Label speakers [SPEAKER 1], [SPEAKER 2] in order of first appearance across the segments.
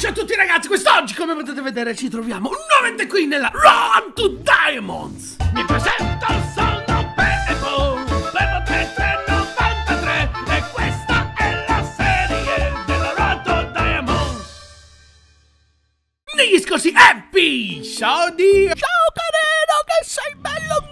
[SPEAKER 1] ciao a tutti ragazzi, quest'oggi come potete vedere ci troviamo nuovamente qui nella Road to Diamonds Mi presento, sono Bebo, Bebo 93 e questa è la serie della Road to Diamonds Negli scorsi episodi Ciao carino che sei bello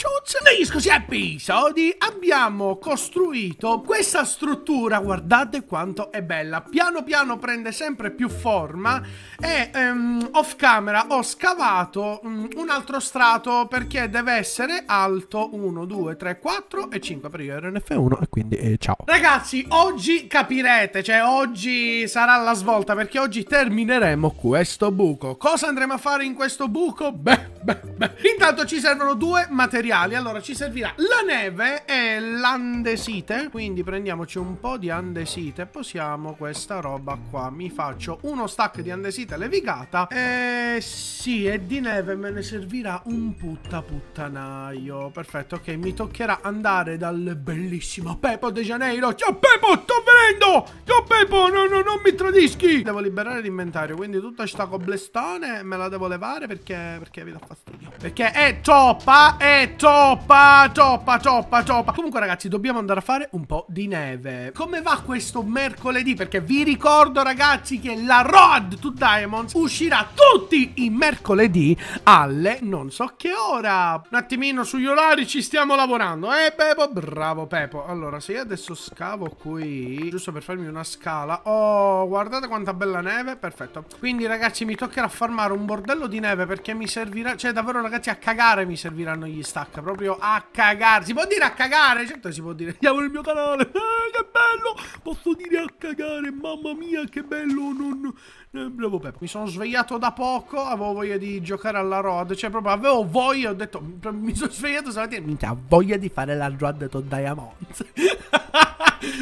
[SPEAKER 1] ciucce negli scorsi episodi abbiamo costruito questa struttura guardate quanto è bella piano piano prende sempre più forma e um, off camera ho scavato um, un altro strato perché deve essere alto 1 2 3 4 e 5 per io ero in F1 e quindi eh, ciao ragazzi oggi capirete cioè oggi sarà la svolta perché oggi termineremo questo buco cosa andremo a fare in questo buco beh beh beh intanto ci servono due materiali materiali, allora ci servirà la neve e l'andesite, quindi prendiamoci un po' di andesite, posiamo questa roba qua, mi faccio uno stack di andesite levigata e sì, e di neve me ne servirà un putta puttanaio, perfetto, ok, mi toccherà andare dal bellissimo Pepo de Janeiro, ciao Pepo, sto venendo, ciao Pepo, no, no, non mi tradischi, devo liberare l'inventario, quindi tutta sta coblestone me la devo levare perché, perché vi dà fastidio, perché è troppa, è troppa, toppa, toppa, toppa, toppa. Comunque ragazzi dobbiamo andare a fare un po' di neve. Come va questo mercoledì? Perché vi ricordo ragazzi che la Road to Diamonds uscirà tutti i mercoledì alle non so che ora. Un attimino sugli orari ci stiamo lavorando. Eh Pepo, bravo Pepo. Allora se io adesso scavo qui, giusto per farmi una scala. Oh, guardate quanta bella neve. Perfetto. Quindi ragazzi mi toccherà farmare un bordello di neve perché mi servirà... Cioè davvero ragazzi a cagare mi serviranno gli stacchi. H, proprio a cagare. Si può dire a cagare? Certo si può dire. Andiamo nel mio canale. Ah, che bello! Posso dire a cagare, mamma mia, che bello. Non... Eh, bravo Peppo. Mi sono svegliato da poco, avevo voglia di giocare alla Rod. Cioè, proprio avevo voglia, ho detto, mi sono svegliato stamattina. Minchia, voglia di fare la Rod to Diamonds.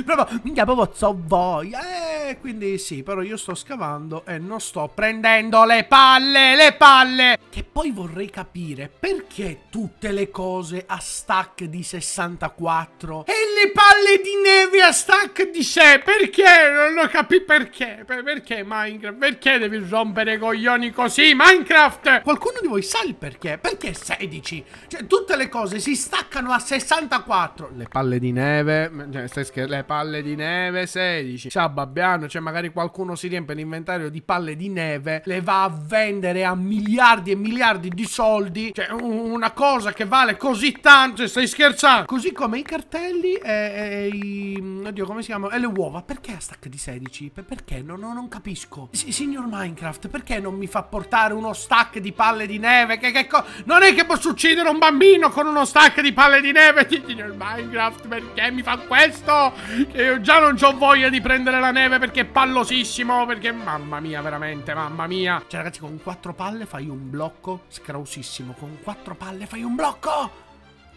[SPEAKER 1] proprio, minchia, proprio so voglia. Eh, e quindi sì, però io sto scavando e non sto prendendo le palle, le palle! Che poi vorrei capire perché tutte le cose a stack di 64 e le palle di neve a stack di 6, perché? Non lo capi perché, perché Minecraft? Perché devi rompere coglioni così, Minecraft? Qualcuno di voi sa il perché? Perché 16? Cioè, tutte le cose si staccano a 64. Le palle di neve, cioè, le palle di neve, 16. Ciao, babbiano anno, cioè magari qualcuno si riempie l'inventario di palle di neve, le va a vendere a miliardi e miliardi di soldi, cioè una cosa che vale così tanto, stai scherzando? Così come i cartelli e, e i... oddio come si chiamano? E le uova, perché a stack di 16? Perché? Non, non, non capisco. S signor Minecraft, perché non mi fa portare uno stack di palle di neve? Che, che co... Non è che posso uccidere un bambino con uno stack di palle di neve, signor Minecraft, perché mi fa questo? Che io già non ho voglia di prendere la neve perché perché è pallosissimo, perché mamma mia, veramente, mamma mia. Cioè ragazzi, con quattro palle fai un blocco scrausissimo, con quattro palle fai un blocco!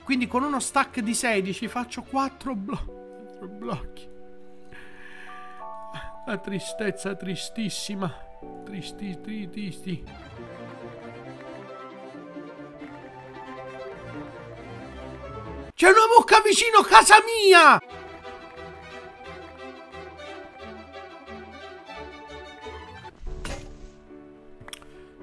[SPEAKER 1] Quindi con uno stack di 16 faccio quattro blo blocchi. La tristezza tristissima. Tristi, tri, tristi. C'è una mucca vicino a casa mia!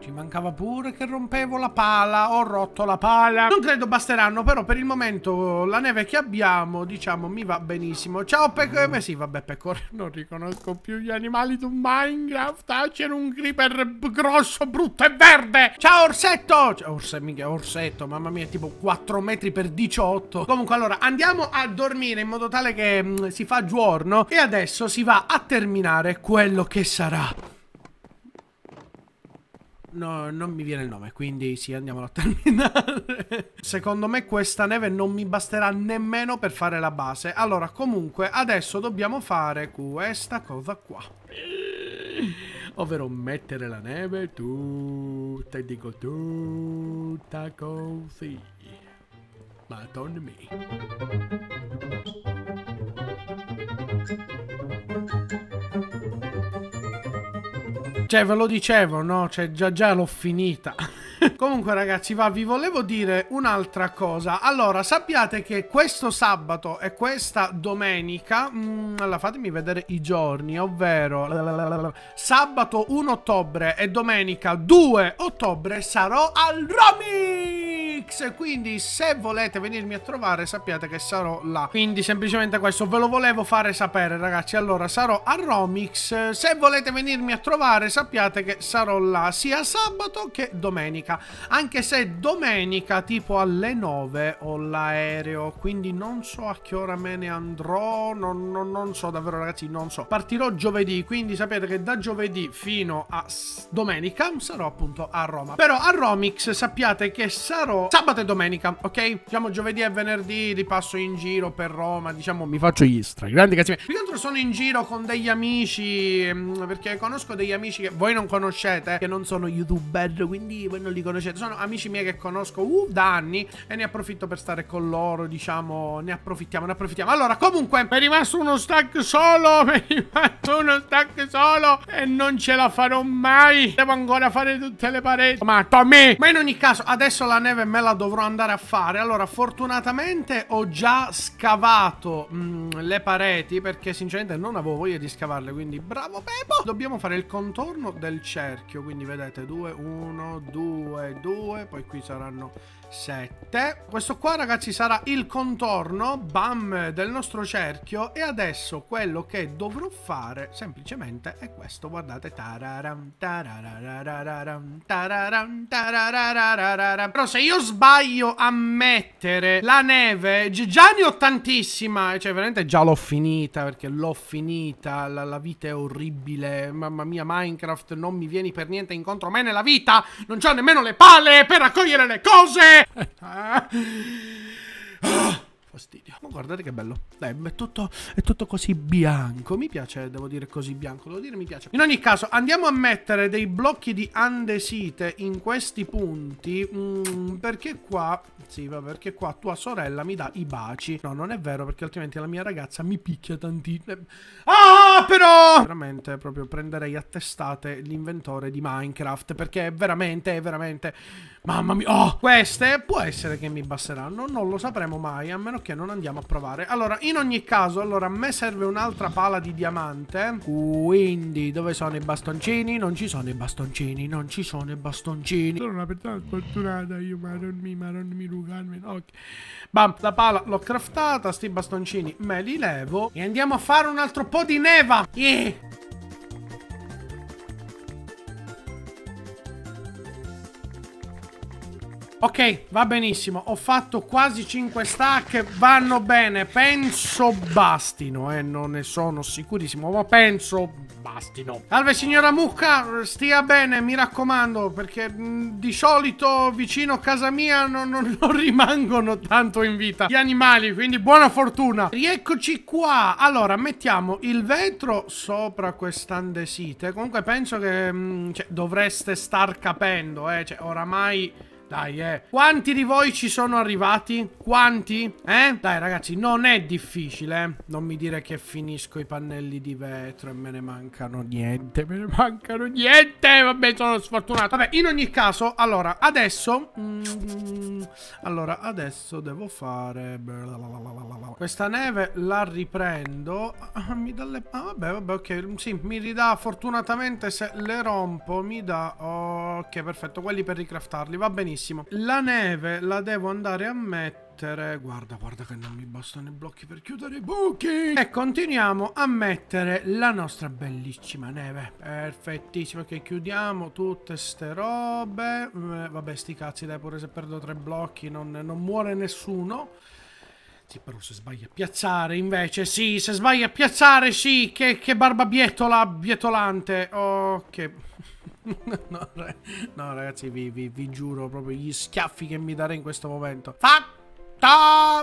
[SPEAKER 1] Ci mancava pure che rompevo la pala, ho rotto la pala. Non credo basteranno, però per il momento la neve che abbiamo, diciamo, mi va benissimo. Ciao pecore, eh, sì vabbè pecore, non riconosco più gli animali di Minecraft. Ah, c'era un creeper grosso, brutto e verde. Ciao orsetto! Cioè, orse, mica, orsetto, mamma mia, tipo 4 metri per 18. Comunque allora, andiamo a dormire in modo tale che mh, mm, si fa giorno e adesso si va a terminare quello che sarà no, non mi viene il nome, quindi sì, andiamo a terminare. Secondo me questa neve non mi basterà nemmeno per fare la base. Allora, comunque, adesso dobbiamo fare questa cosa qua. Ovvero mettere la neve tutta, dico tutta così. Madonna mia. Cioè, ve lo dicevo, no? Cioè, già già l'ho finita. Comunque, ragazzi, va, vi volevo dire un'altra cosa. Allora, sappiate che questo sabato e questa domenica... Mh, mm, allora, fatemi vedere i giorni, ovvero... sabato 1 ottobre e domenica 2 ottobre sarò al Romy! Netflix, quindi se volete venirmi a trovare sappiate che sarò là. Quindi semplicemente questo ve lo volevo fare sapere ragazzi, allora sarò a Romix, se volete venirmi a trovare sappiate che sarò là sia sabato che domenica, anche se domenica tipo alle 9 ho l'aereo, quindi non so a che ora me ne andrò, non, non, non so davvero ragazzi, non so. Partirò giovedì, quindi sapete che da giovedì fino a domenica sarò appunto a Roma. Però a Romix sappiate che sarò sabato e domenica, ok? Diciamo giovedì e venerdì ripasso in giro per Roma, diciamo mi faccio gli stra, grandi cazzimenti. Più che altro sono in giro con degli amici, mm, perché conosco degli amici che voi non conoscete, che non sono youtuber, quindi voi non li conoscete. Sono amici miei che conosco uh, da anni e ne approfitto per stare con loro, diciamo, ne approfittiamo, ne approfittiamo. Allora, comunque, mi è rimasto uno stack solo, mi è rimasto uno stack solo e non ce la farò mai. Devo ancora fare tutte le pareti. Ma Tommy, ma in ogni caso, adesso la neve me la la dovrò andare a fare. Allora, fortunatamente ho già scavato mh, mm, le pareti perché sinceramente non avevo voglia di scavarle, quindi bravo Bebo! Dobbiamo fare il contorno del cerchio, quindi vedete 2, 1, 2, 2, poi qui saranno 7. Questo qua ragazzi sarà il contorno, bam, del nostro cerchio e adesso quello che dovrò fare semplicemente è questo, guardate. Tararam, tarararam, tarararam, tarararam, Però se io sbaglio a mettere la neve, già ne ho tantissima, cioè veramente già l'ho finita perché l'ho finita, la, la vita è orribile, mamma mia Minecraft non mi vieni per niente incontro a me nella vita, non ho nemmeno le palle per raccogliere le cose! Ah, fastidio. Ma guardate che bello. Dai, è tutto, è tutto, così bianco. Mi piace, devo dire così bianco. Devo dire mi piace. In ogni caso, andiamo a mettere dei blocchi di andesite in questi punti. Mm, perché qua... Sì, va perché qua tua sorella mi dà i baci. No, non è vero, perché altrimenti la mia ragazza mi picchia tantissimo. Ah! però! Veramente, proprio prenderei a testate l'inventore di Minecraft, perché veramente, è veramente... Mamma mia, oh! Queste può essere che mi basteranno, non lo sapremo mai, a meno che non andiamo a provare. Allora, in ogni caso, allora, a me serve un'altra pala di diamante, quindi dove sono i bastoncini? Non ci sono i bastoncini, non ci sono i bastoncini. Sono una persona sfortunata, io, ma non mi, ma mi rugarmi, ok. Bam, la pala l'ho craftata, sti bastoncini me li levo e andiamo a fare un altro po' di neve! ever. Yeah. Ok, va benissimo. Ho fatto quasi 5 stack, vanno bene. Penso bastino, eh, non ne sono sicurissimo, ma penso bastino. Salve signora Mucca, stia bene, mi raccomando, perché mm, di solito vicino a casa mia non, non, non, rimangono tanto in vita gli animali, quindi buona fortuna. Rieccoci qua. Allora, mettiamo il vetro sopra quest'andesite. Comunque penso che mm, cioè, dovreste star capendo, eh, cioè, oramai dai, eh. Quanti di voi ci sono arrivati? Quanti? Eh? Dai, ragazzi, non è difficile, eh. Non mi dire che finisco i pannelli di vetro e me ne mancano niente. Me ne mancano niente! Vabbè, sono sfortunato. Vabbè, in ogni caso, allora, adesso... Mm, allora, adesso devo fare... Questa neve la riprendo. Ah, mi dà le... Ah, vabbè, vabbè, ok. Sì, mi ridà fortunatamente se le rompo, mi dà... ok, perfetto. Quelli per ricraftarli, va benissimo benissimo. La neve la devo andare a mettere Guarda, guarda che non mi bastano i blocchi per chiudere i buchi E continuiamo a mettere la nostra bellissima neve Perfettissimo che chiudiamo tutte ste robe eh, Vabbè sti cazzi dai pure se perdo tre blocchi non, non muore nessuno sì, però se sbaglio a piazzare invece, sì, se sbaglio a piazzare, sì, che, che barba bietola, bietolante. Ok. no, no, ragazzi, vi, vi, vi, giuro proprio gli schiaffi che mi darei in questo momento. Fatto!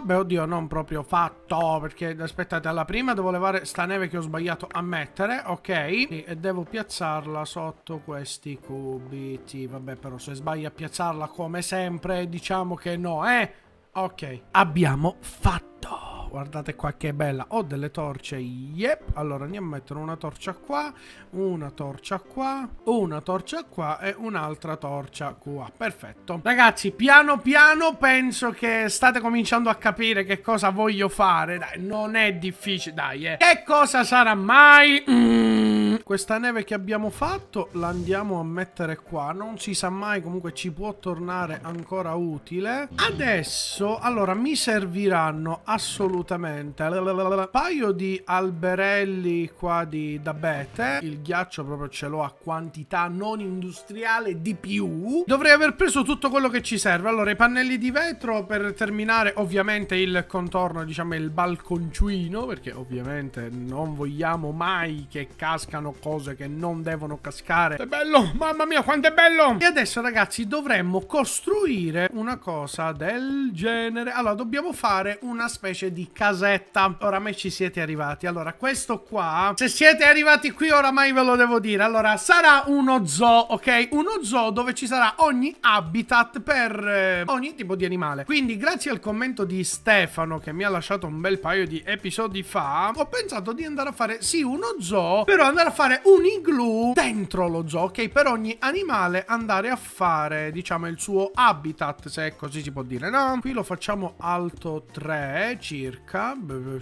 [SPEAKER 1] Beh, oddio, non proprio fatto, perché aspettate, alla prima devo levare sta neve che ho sbagliato a mettere, ok? E devo piazzarla sotto questi cubiti. Vabbè, però se sbaglio a piazzarla come sempre, diciamo che no, eh? Ok, abbiamo fatto! guardate qua che bella. Ho delle torce, yep. Allora andiamo a mettere una torcia qua, una torcia qua, una torcia qua e un'altra torcia qua. Perfetto. Ragazzi, piano piano penso che state cominciando a capire che cosa voglio fare. Dai, non è difficile, dai, eh. Che cosa sarà mai? Mm. Questa neve che abbiamo fatto la andiamo a mettere qua. Non si sa mai, comunque ci può tornare ancora utile. Adesso, allora, mi serviranno assolutamente assolutamente. Un paio di alberelli qua di d'abete. Il ghiaccio proprio ce l'ho a quantità non industriale di più. Dovrei aver preso tutto quello che ci serve. Allora, i pannelli di vetro per terminare ovviamente il contorno, diciamo il balconcino, perché ovviamente non vogliamo mai che cascano cose che non devono cascare. È bello, mamma mia, quanto è bello! E adesso ragazzi dovremmo costruire una cosa del genere. Allora, dobbiamo fare una specie di casetta. Oramai ci siete arrivati. Allora, questo qua, se siete arrivati qui, oramai ve lo devo dire. Allora, sarà uno zoo, ok? Uno zoo dove ci sarà ogni habitat per eh, ogni tipo di animale. Quindi, grazie al commento di Stefano, che mi ha lasciato un bel paio di episodi fa, ho pensato di andare a fare, sì, uno zoo, però andare a fare un igloo dentro lo zoo, ok? Per ogni animale andare a fare, diciamo, il suo habitat, se così si può dire, no? Qui lo facciamo alto 3 circa circa.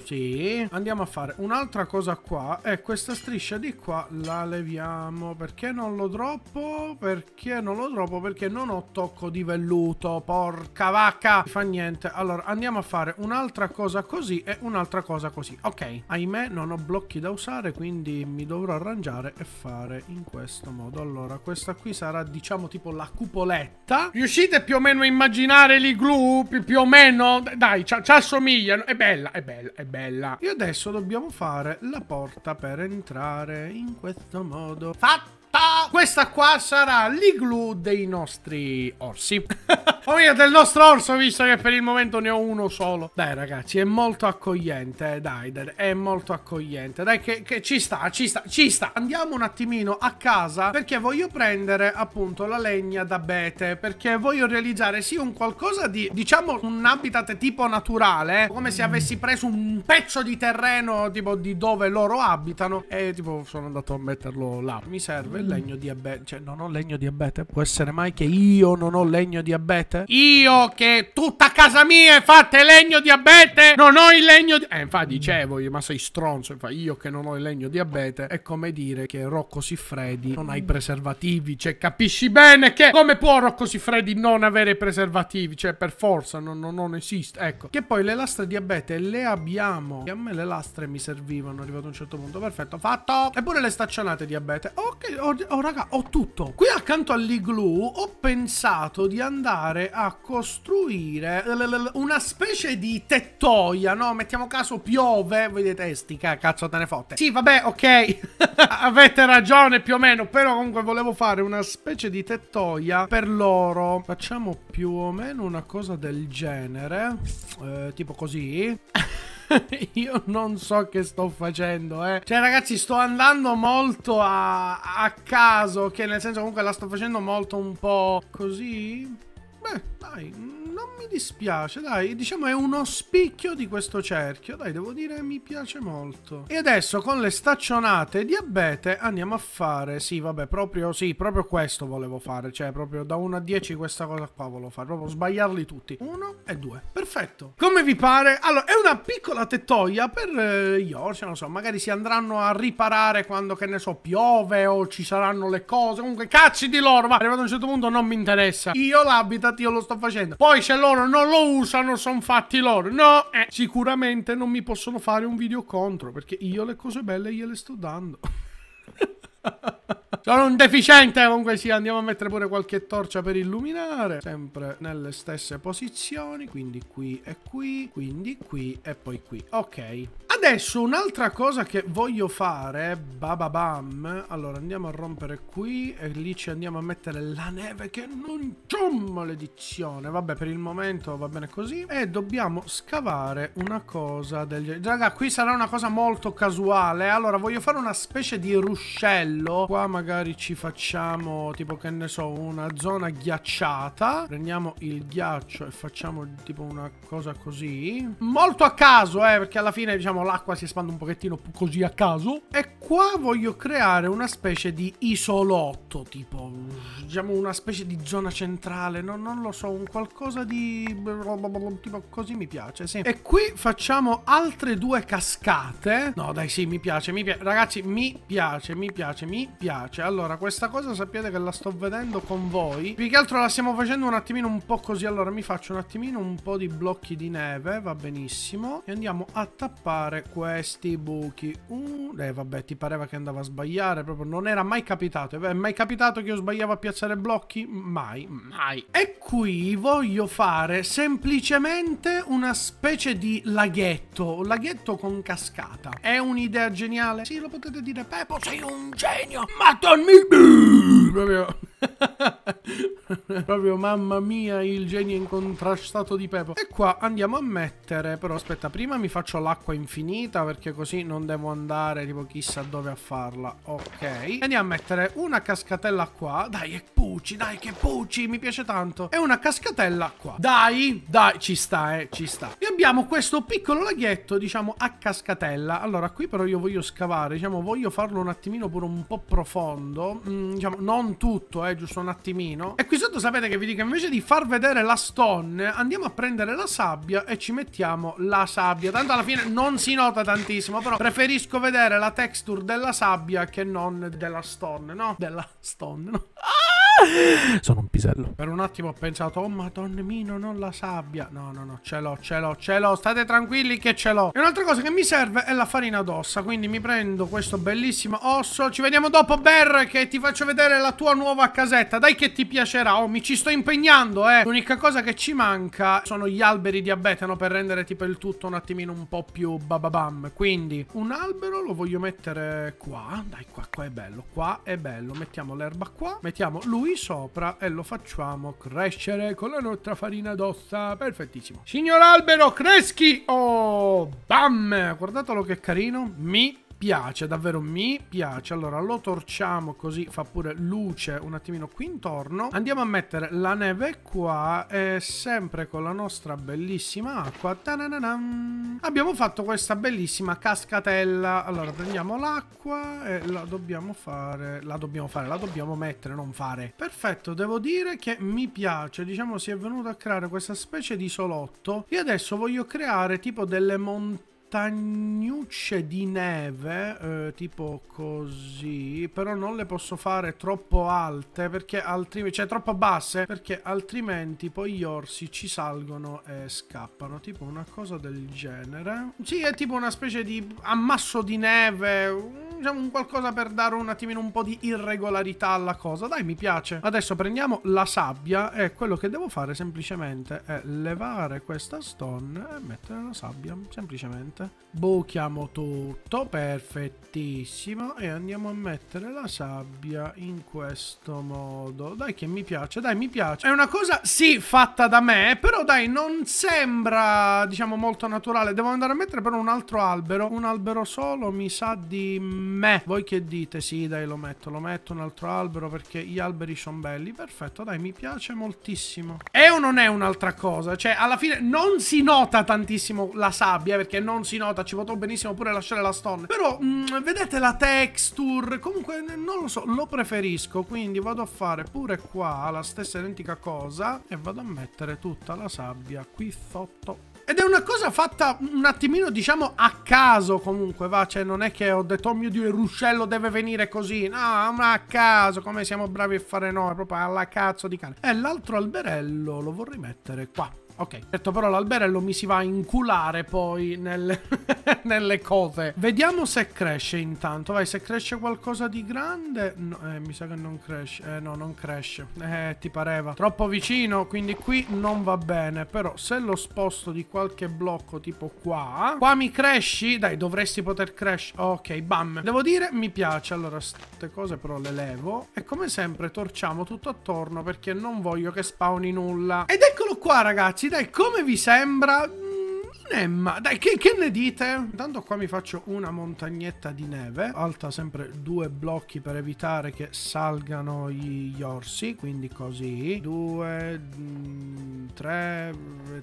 [SPEAKER 1] Sì. Andiamo a fare un'altra cosa qua. E eh, questa striscia di qua la leviamo. Perché non lo troppo? Perché non lo troppo? Perché non ho tocco di velluto. Porca vacca. Non fa niente. Allora andiamo a fare un'altra cosa così e un'altra cosa così. Ok. Ahimè non ho blocchi da usare quindi mi dovrò arrangiare e fare in questo modo. Allora questa qui sarà diciamo tipo la cupoletta. Riuscite più o meno a immaginare gli gloop? Più o meno? Dai ci assomigliano. E beh bella, è bella, è bella. E adesso dobbiamo fare la porta per entrare in questo modo. Fatta! Questa qua sarà l'igloo dei nostri orsi. oh mio, del nostro orso, visto che per il momento ne ho uno solo. Dai, ragazzi, è molto accogliente. Eh, dai, è molto accogliente. Dai, che, che ci sta, ci sta, ci sta. Andiamo un attimino a casa perché voglio prendere appunto la legna da bete. Perché voglio realizzare sì un qualcosa di, diciamo, un habitat tipo naturale. Eh, come se avessi preso un pezzo di terreno, tipo, di dove loro abitano. E tipo, sono andato a metterlo là. Mi serve il legno di abete. Cioè, non ho legno di abete. Può essere mai che io non ho legno di abete diabete? Io che tutta casa mia è fatta legno diabete, non ho il legno di... Eh, infatti dicevo io, ma sei stronzo, infatti io che non ho il legno diabete, è come dire che Rocco Siffredi non ha i preservativi, cioè capisci bene che come può Rocco Siffredi non avere i preservativi, cioè per forza non, non, non esiste, ecco. Che poi le lastre diabete le abbiamo, che a me le lastre mi servivano, è arrivato a un certo punto, perfetto, fatto! Eppure le staccionate diabete, ok, oh, oh raga, ho tutto. Qui accanto all'iglu ho pensato di andare andare a costruire eh, una specie di tettoia, no? Mettiamo caso piove, vedete, eh, sti cazzo te ne fotte. Sì, vabbè, ok, avete ragione più o meno, però comunque volevo fare una specie di tettoia per loro. Facciamo più o meno una cosa del genere, eh, tipo così. io non so che sto facendo, eh. Cioè, ragazzi, sto andando molto a, a caso, che nel senso comunque la sto facendo molto un po' così. Beh, dai, non mi dispiace, dai, diciamo è uno spicchio di questo cerchio, dai, devo dire mi piace molto. E adesso con le staccionate di abete andiamo a fare, sì, vabbè, proprio, sì, proprio questo volevo fare, cioè proprio da 1 a 10 questa cosa qua volevo fare, proprio sbagliarli tutti. 1 e 2, perfetto. Come vi pare? Allora, è una piccola tettoia per eh, York, cioè, non so, magari si andranno a riparare quando, che ne so, piove o ci saranno le cose, comunque cazzi di loro, ma arrivato a un certo punto non mi interessa. Io l'abito scusate io lo sto facendo. Poi se loro non lo usano sono fatti loro. No, eh, sicuramente non mi possono fare un video contro perché io le cose belle gliele sto dando. Sono un deficiente comunque sì, andiamo a mettere pure qualche torcia per illuminare, sempre nelle stesse posizioni, quindi qui e qui, quindi qui e poi qui, ok. Adesso un'altra cosa che voglio fare, bababam, allora andiamo a rompere qui e lì ci andiamo a mettere la neve che non c'è maledizione, vabbè per il momento va bene così e dobbiamo scavare una cosa del... genere. Raga qui sarà una cosa molto casuale, allora voglio fare una specie di ruscello bello. Qua magari ci facciamo tipo che ne so una zona ghiacciata. Prendiamo il ghiaccio e facciamo tipo una cosa così. Molto a caso eh perché alla fine diciamo l'acqua si espande un pochettino così a caso. E qua voglio creare una specie di isolotto tipo diciamo una specie di zona centrale. No, non lo so un qualcosa di tipo così mi piace sì. E qui facciamo altre due cascate. No dai sì mi piace mi piace ragazzi mi piace mi piace piace, mi piace. Allora, questa cosa sappiate che la sto vedendo con voi. Più che altro la stiamo facendo un attimino un po' così. Allora, mi faccio un attimino un po' di blocchi di neve, va benissimo. E andiamo a tappare questi buchi. Uh, eh, vabbè, ti pareva che andava a sbagliare, proprio non era mai capitato. Eh, è mai capitato che io sbagliavo a piazzare blocchi? Mai, mai. E qui voglio fare semplicemente una specie di laghetto. Laghetto con cascata. È un'idea geniale? Sì, lo potete dire, Peppo, sei un genio! matón a Proprio mamma mia il genio incontrastato di Pepo. E qua andiamo a mettere, però aspetta, prima mi faccio l'acqua infinita perché così non devo andare tipo chissà dove a farla. Ok. Andiamo a mettere una cascatella qua. Dai, che pucci, dai che pucci, mi piace tanto. E una cascatella qua. Dai, dai, ci sta, eh, ci sta. E abbiamo questo piccolo laghetto, diciamo, a cascatella. Allora, qui però io voglio scavare, diciamo, voglio farlo un attimino pure un po' profondo. Mm, diciamo, non tutto, eh, giusto un attimino. E qui sotto sapete che vi dico? Invece di far vedere la stone, andiamo a prendere la sabbia e ci mettiamo la sabbia. Tanto alla fine non si nota tantissimo, però preferisco vedere la texture della sabbia che non della stone, no? Della stone, no? Sono un pisello. Per un attimo ho pensato, oh madonna mino, non la sabbia. No, no, no, ce l'ho, ce l'ho, ce l'ho. State tranquilli che ce l'ho. E un'altra cosa che mi serve è la farina d'ossa. Quindi mi prendo questo bellissimo osso. Ci vediamo dopo, Ber, che ti faccio vedere la tua nuova casetta. Dai che ti piacerà. Oh, mi ci sto impegnando, eh. L'unica cosa che ci manca sono gli alberi di abetano per rendere tipo il tutto un attimino un po' più bababam. Quindi un albero lo voglio mettere qua. Dai, qua, qua è bello. Qua è bello. Mettiamo l'erba qua. Mettiamo lui sopra e lo facciamo crescere con la nostra farina d'ossa. Perfettissimo. Signor albero, creschi! Oh, bam! Guardatelo che carino. Mi piace, davvero mi piace. Allora lo torciamo così fa pure luce un attimino qui intorno. Andiamo a mettere la neve qua e sempre con la nostra bellissima acqua. Tananana. Abbiamo fatto questa bellissima cascatella. Allora prendiamo l'acqua e la dobbiamo fare, la dobbiamo fare, la dobbiamo mettere, non fare. Perfetto, devo dire che mi piace, diciamo si è venuto a creare questa specie di solotto e adesso voglio creare tipo delle montagne castagnucce di neve, eh, tipo così, però non le posso fare troppo alte perché altrimenti, cioè troppo basse, perché altrimenti poi gli orsi ci salgono e scappano, tipo una cosa del genere. Sì, è tipo una specie di ammasso di neve, diciamo un qualcosa per dare un attimino un po' di irregolarità alla cosa. Dai, mi piace. Adesso prendiamo la sabbia e quello che devo fare semplicemente è levare questa stone e mettere la sabbia, semplicemente niente boh, buchiamo tutto perfettissimo e andiamo a mettere la sabbia in questo modo dai che mi piace dai mi piace è una cosa sì fatta da me però dai non sembra diciamo molto naturale devo andare a mettere però un altro albero un albero solo mi sa di me voi che dite sì dai lo metto lo metto un altro albero perché gli alberi sono belli perfetto dai mi piace moltissimo e non è un'altra cosa cioè alla fine non si nota tantissimo la sabbia perché non non si nota, ci potrò benissimo pure lasciare la stone. Però, mh, mm, vedete la texture, comunque non lo so, lo preferisco, quindi vado a fare pure qua la stessa identica cosa e vado a mettere tutta la sabbia qui sotto ed è una cosa fatta un attimino, diciamo, a caso comunque, va, cioè non è che ho detto, oh mio Dio, il ruscello deve venire così, no, ma a caso, come siamo bravi a fare noi, proprio alla cazzo di cane. E eh, l'altro alberello lo vorrei mettere qua. Ok, certo però l'alberello mi si va a inculare poi nelle, nelle cose. Vediamo se cresce intanto. Vai, se cresce qualcosa di grande... No, eh, mi sa che non cresce. Eh, no, non cresce. Eh, ti pareva. Troppo vicino, quindi qui non va bene. Però se lo sposto di qualche blocco tipo qua... Qua mi cresci? Dai, dovresti poter crescere. Ok, bam. Devo dire, mi piace. Allora, queste cose però le levo. E come sempre torciamo tutto attorno perché non voglio che spawni nulla. Ed eccolo qua, ragazzi dai come vi sembra Nemma, dai, che, che, ne dite? Intanto qua mi faccio una montagnetta di neve, alta sempre due blocchi per evitare che salgano gli, gli orsi, quindi così, due, mm, tre,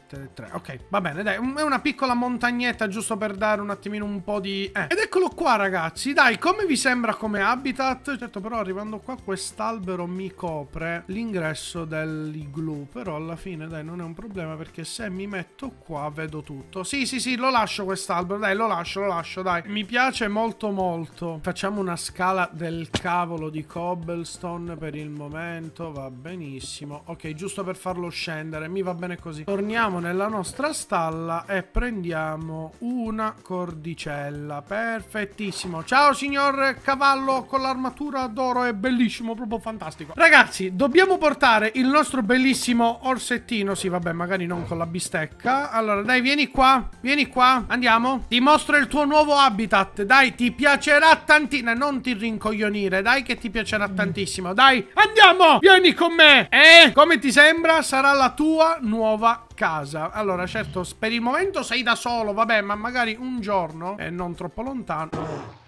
[SPEAKER 1] tre, tre, ok, va bene, dai, è una piccola montagnetta giusto per dare un attimino un po' di... Eh. Ed eccolo qua ragazzi, dai, come vi sembra come habitat? Certo, però arrivando qua quest'albero mi copre l'ingresso dell'iglu, però alla fine, dai, non è un problema perché se mi metto qua vedo tutto tutto. Sì, sì, sì, lo lascio quest'albero. Dai, lo lascio, lo lascio, dai. Mi piace molto, molto. Facciamo una scala del cavolo di cobblestone per il momento. Va benissimo. Ok, giusto per farlo scendere. Mi va bene così. Torniamo nella nostra stalla e prendiamo una cordicella. Perfettissimo. Ciao, signor cavallo con l'armatura d'oro. È bellissimo, proprio fantastico. Ragazzi, dobbiamo portare il nostro bellissimo orsettino. Sì, vabbè, magari non con la bistecca. Allora, dai, vieni qua qua, vieni qua, andiamo. Ti mostro il tuo nuovo habitat, dai, ti piacerà tantissimo. Non ti rincoglionire, dai che ti piacerà mm. tantissimo, dai, andiamo, vieni con me. Eh, come ti sembra, sarà la tua nuova casa. Allora, certo, per il momento sei da solo, vabbè, ma magari un giorno, e eh, non troppo lontano...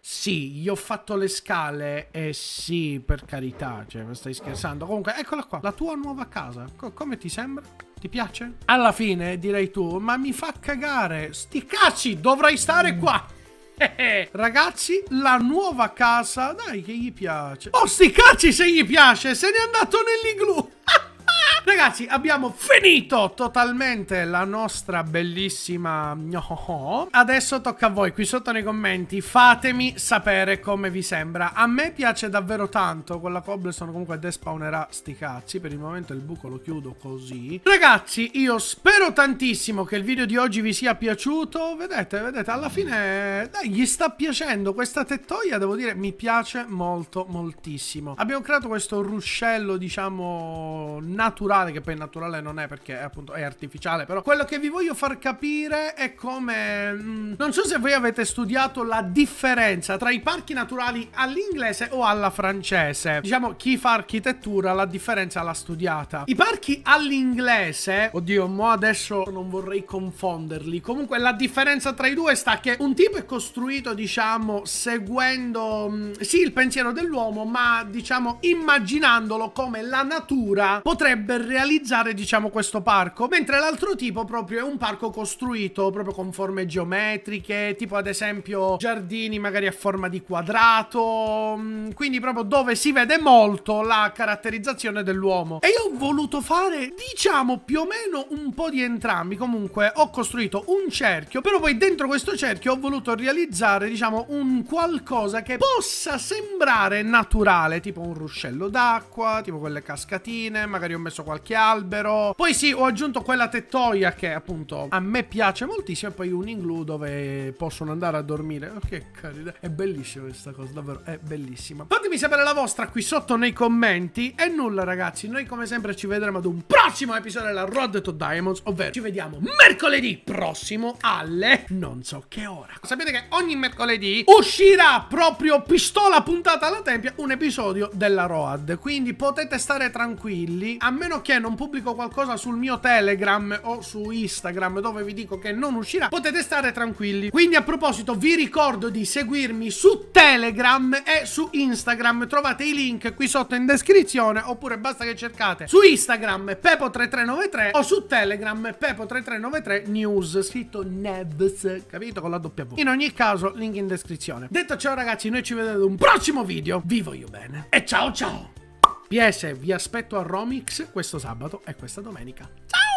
[SPEAKER 1] Sì, gli ho fatto le scale e eh sì, per carità, cioè, mi stai scherzando. Comunque, eccola qua, la tua nuova casa. Co come ti sembra? Ti piace? Alla fine direi tu, ma mi fa cagare. Sti cazzi, dovrai stare qua. Mm. Eh, eh. Ragazzi, la nuova casa, dai, che gli piace. Oh, sti cazzi se gli piace, se n'è andato nell'iglu. Ragazzi, abbiamo finito totalmente la nostra bellissima... Adesso tocca a voi, qui sotto nei commenti, fatemi sapere come vi sembra. A me piace davvero tanto, quella cobblestone comunque despawnerà sti cazzi, per il momento il buco lo chiudo così. Ragazzi, io spero tantissimo che il video di oggi vi sia piaciuto. Vedete, vedete, alla fine dai, gli sta piacendo questa tettoia, devo dire, mi piace molto, moltissimo. Abbiamo creato questo ruscello, diciamo, naturale naturale, che poi naturale non è perché è, appunto è artificiale, però quello che vi voglio far capire è come... Mm, non so se voi avete studiato la differenza tra i parchi naturali all'inglese o alla francese. Diciamo, chi fa architettura la differenza l'ha studiata. I parchi all'inglese, oddio, mo adesso non vorrei confonderli, comunque la differenza tra i due sta che un tipo è costruito, diciamo, seguendo, mm, sì, il pensiero dell'uomo, ma, diciamo, immaginandolo come la natura potrebbe realizzare diciamo questo parco mentre l'altro tipo proprio è un parco costruito proprio con forme geometriche tipo ad esempio giardini magari a forma di quadrato mm, quindi proprio dove si vede molto la caratterizzazione dell'uomo e io ho voluto fare diciamo più o meno un po' di entrambi comunque ho costruito un cerchio però poi dentro questo cerchio ho voluto realizzare diciamo un qualcosa che possa sembrare naturale tipo un ruscello d'acqua tipo quelle cascatine magari ho messo qualche albero. Poi sì, ho aggiunto quella tettoia che appunto a me piace moltissimo. E poi un igloo dove possono andare a dormire. Oh, che carità. È bellissima questa cosa, davvero. È bellissima. Fatemi sapere la vostra qui sotto nei commenti. E nulla ragazzi, noi come sempre ci vedremo ad un prossimo episodio della Road to Diamonds. Ovvero ci vediamo mercoledì prossimo alle non so che ora. Sapete che ogni mercoledì uscirà proprio pistola puntata alla tempia un episodio della Road. Quindi potete stare tranquilli. A meno meno che non pubblico qualcosa sul mio Telegram o su Instagram dove vi dico che non uscirà, potete stare tranquilli. Quindi a proposito vi ricordo di seguirmi su Telegram e su Instagram, trovate i link qui sotto in descrizione oppure basta che cercate su Instagram Pepo3393 o su Telegram Pepo3393 News, scritto Nevs, capito? Con la W. In ogni caso, link in descrizione. Detto ciò ragazzi, noi ci vediamo ad un prossimo video, vi voglio bene e ciao ciao! PS, vi aspetto a Romix questo sabato e questa domenica. Ciao!